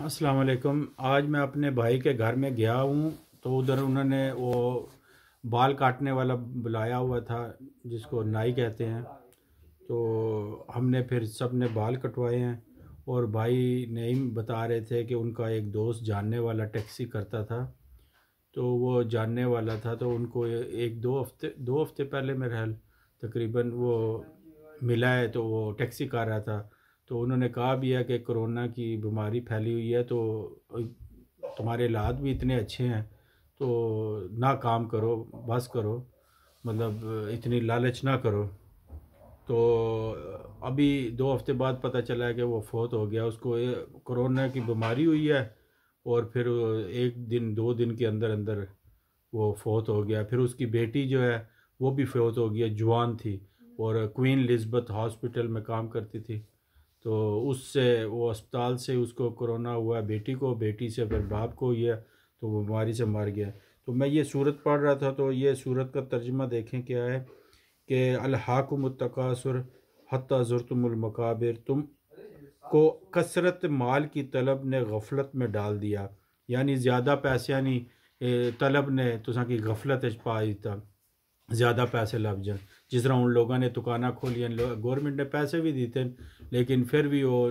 अस्सलाम वालेकुम आज मैं अपने भाई के घर में गया हूँ तो उधर उन्होंने वो बाल काटने वाला बुलाया हुआ था जिसको नाई कहते हैं तो हमने फिर सब ने बाल कटवाए हैं और भाई नहीं बता रहे थे कि उनका एक दोस्त जानने वाला टैक्सी करता था तो वो जानने वाला था तो उनको एक दो हफ्ते दो हफ्ते पहले मेरे ख्याल तकरीबन वो मिला है तो वो टैक्सी कर रहा था तो उन्होंने कहा भी है कि कोरोना की बीमारी फैली हुई है तो तुम्हारे इलाज भी इतने अच्छे हैं तो ना काम करो बस करो मतलब इतनी लालच ना करो तो अभी दो हफ्ते बाद पता चला है कि वो फौत हो गया उसको कोरोना की बीमारी हुई है और फिर एक दिन दो दिन के अंदर अंदर वो फोत हो गया फिर उसकी बेटी जो है वो भी फोत हो गया जवान थी और क्वीन लिजबथ हॉस्पिटल में काम करती थी तो उससे वो अस्पताल से उसको कोरोना हुआ बेटी को बेटी से फिर बाप को यह तो वो बीमारी से मर गया तो मैं ये सूरत पढ़ रहा था तो ये सूरत का तर्जमा देखें क्या है कि अलहाकुमतकासुर हती ज़ुरतमकबिर तुम को कसरत माल की तलब ने गफलत में डाल दिया यानी ज़्यादा पैसा यानी तलब ने तुसा तो की गफलत पा दिता ज़्यादा पैसे लग जाए जिस तरह उन लोगों ने दुकाना खोलियां गौरमेंट ने पैसे भी दीते लेकिन फिर भी वो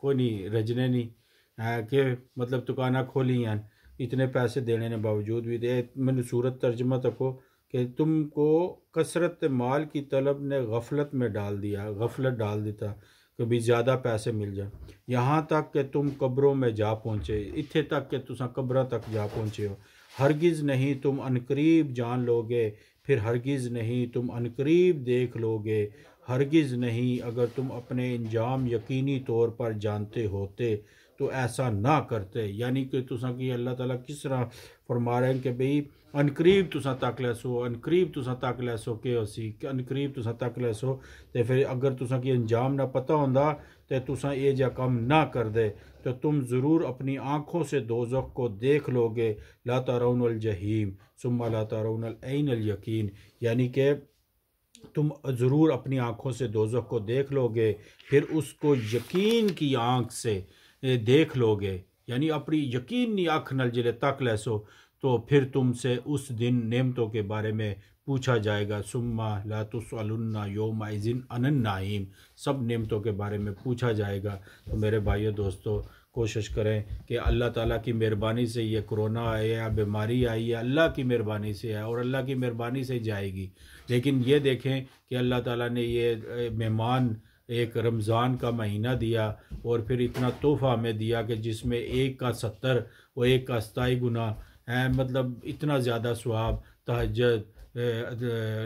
कोई नहीं रजने नहीं है कि मतलब दुकाना हैं इतने पैसे देने के बावजूद भी दे मैंने सूरत तर्जमा तको कि तुमको कसरत माल की तलब ने गफलत में डाल दिया गफलत डाल दिता कि भी ज़्यादा पैसे मिल जाए यहाँ तक कि तुम कब्रों में जा पहुँचे इतने तक कि तुसा कब्रा तक जा पहुँचे हो हरगिज़ नहीं तुम अनकरीब जान लोगे फिर हरगिज़ नहीं तुम अनकरीब देख लोगे हरगिज़ नहीं अगर तुम अपने इंजाम यकीनी तौर पर जानते होते तो ऐसा ना करते यानी कि तुसा कि अल्लाह ताला किस तरह फरमा रहे हैं कि भाई अनकरीब तुसा तक लैसो अनकरीब तुसा तक लैसो के असी अनकरीब तुसा तक लैसो तो फिर अगर तुसा कि अंजाम ना पता होंदा तो तुसा ये जहा कम ना कर दे तो तुम ज़रूर अपनी आँखों से दोजख को देख लोगे लाता रौन जहीम सुम्मा लाता रौन अल यकीन यानी कि तुम ज़रूर अपनी आँखों से दोजख को देख लोगे फिर उसको यकीन की आँख से देख लोगे यानी अपनी यकीन नहीं अख नल जिले तक लैसो तो फिर तुमसे उस दिन नेमतों के बारे में पूछा जाएगा सुम्मा लातुसअलुन्ना योम आइजिन अनन नाइम सब नेमतों के बारे में पूछा जाएगा तो मेरे भाइयों दोस्तों कोशिश करें कि अल्लाह ताला की मेहरबानी से ये कोरोना आए या बीमारी आई है अल्लाह की मेहरबानी से है और अल्लाह की मेहरबानी से जाएगी लेकिन ये देखें कि अल्लाह ताला ने ये मेहमान एक रमज़ान का महीना दिया और फिर इतना तोहफ़ा हमें दिया कि जिसमें एक का सत्तर और एक का सताई गुना है मतलब इतना ज़्यादा स्वाब तहजद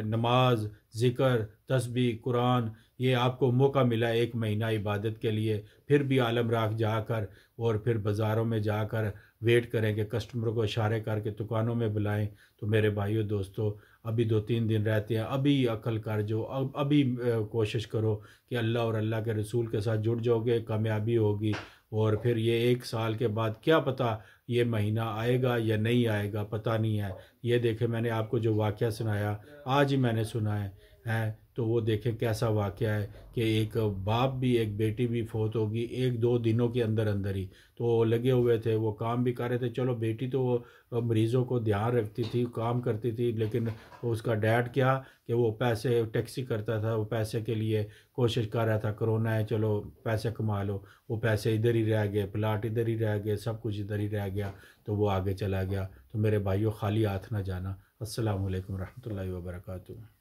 नमाज ज़िक्र तस्बी कुरान ये आपको मौका मिला एक महीना इबादत के लिए फिर भी आलम राख जाकर और फिर बाज़ारों में जाकर वेट करें कि कस्टमर को इशारे करके दुकानों में बुलाएं तो मेरे भाइयों दोस्तों अभी दो तीन दिन रहते हैं अभी अकल कर जो अब अभी कोशिश करो कि अल्लाह और अल्लाह के रसूल के साथ जुड़ जाओगे कामयाबी होगी और फिर ये एक साल के बाद क्या पता ये महीना आएगा या नहीं आएगा पता नहीं है ये देखें मैंने आपको जो वाक्य सुनाया आज ही मैंने सुना है हैं तो वो देखें कैसा वाक़ है कि एक बाप भी एक बेटी भी फोत होगी एक दो दिनों के अंदर अंदर ही तो लगे हुए थे वो काम भी कर रहे थे चलो बेटी तो मरीज़ों को ध्यान रखती थी काम करती थी लेकिन उसका डैड क्या कि वो पैसे टैक्सी करता था वो पैसे के लिए कोशिश कर रहा था कोरोना है चलो पैसे कमा लो वो पैसे इधर ही रह गए प्लाट इधर ही रह गए सब कुछ इधर ही रह गया गया तो वो आगे चला गया तो मेरे भाइयों खाली हाथ ना जाना असलकम वरहमल वर्का